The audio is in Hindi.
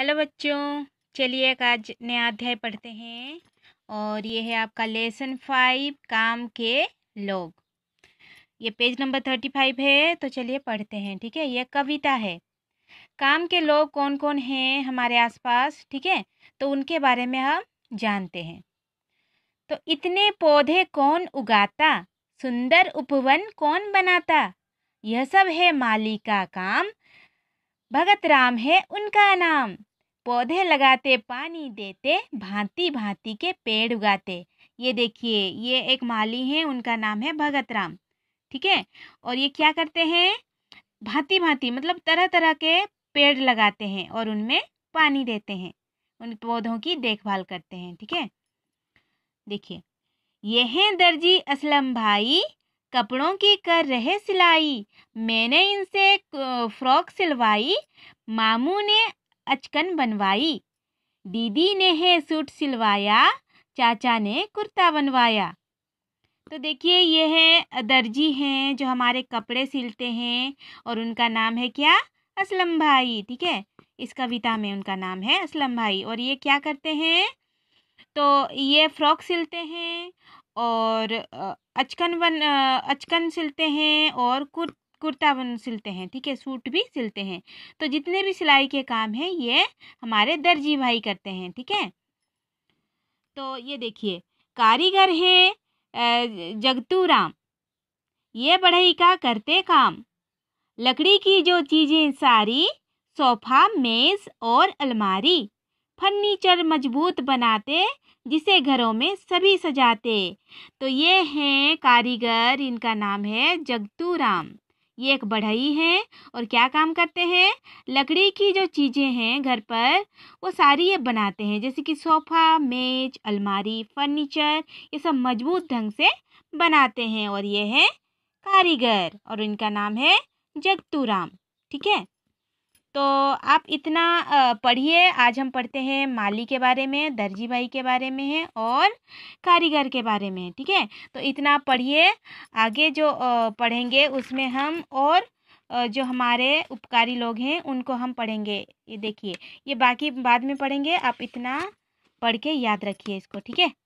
हेलो बच्चों चलिए एक आज नया अध्याय पढ़ते हैं और ये है आपका लेसन फाइव काम के लोग ये पेज नंबर थर्टी फाइव है तो चलिए पढ़ते हैं ठीक है ये कविता है काम के लोग कौन कौन हैं हमारे आसपास ठीक है तो उनके बारे में हम जानते हैं तो इतने पौधे कौन उगाता सुंदर उपवन कौन बनाता यह सब है माली का काम भगत राम है उनका नाम पौधे लगाते पानी देते भांति भांति के पेड़ उगाते ये देखिए ये एक माली हैं उनका नाम है भगत राम ठीक है और ये क्या करते हैं भांति भांति मतलब तरह तरह के पेड़ लगाते हैं और उनमें पानी देते हैं उन पौधों की देखभाल करते हैं ठीक है देखिए ये हैं दर्जी असलम भाई कपड़ों की कर रहे सिलाई मैंने इनसे फ्रॉक सिलवाई मामू ने अचकन बनवाई दीदी ने है सूट सिलवाया चाचा ने कुर्ता बनवाया तो देखिए ये है दर्जी हैं जो हमारे कपड़े सिलते हैं और उनका नाम है क्या असलम भाई ठीक है इस कविता में उनका नाम है असलम भाई और ये क्या करते हैं तो ये फ्रॉक सिलते हैं और अचकन बन अचकन सिलते हैं और कुर कुर्ता बन सिलते हैं ठीक है सूट भी सिलते हैं तो जितने भी सिलाई के काम हैं ये हमारे दर्जी भाई करते हैं ठीक है तो ये देखिए कारीगर हैं जगतू राम ये बढ़ई का करते काम लकड़ी की जो चीज़ें सारी सोफा मेज़ और अलमारी फर्नीचर मजबूत बनाते जिसे घरों में सभी सजाते तो ये हैं कारीगर इनका नाम है जगतू राम ये एक बढ़ई हैं और क्या काम करते हैं लकड़ी की जो चीज़ें हैं घर पर वो सारी ये बनाते हैं जैसे कि सोफ़ा मेज अलमारी फर्नीचर ये सब मजबूत ढंग से बनाते हैं और ये हैं कारीगर और इनका नाम है जगतू राम ठीक है तो आप इतना पढ़िए आज हम पढ़ते हैं माली के बारे में दर्जी भाई के बारे में है और कारीगर के बारे में ठीक है तो इतना पढ़िए आगे जो पढ़ेंगे उसमें हम और जो हमारे उपकारी लोग हैं उनको हम पढ़ेंगे ये देखिए ये बाकी बाद में पढ़ेंगे आप इतना पढ़ के याद रखिए इसको ठीक है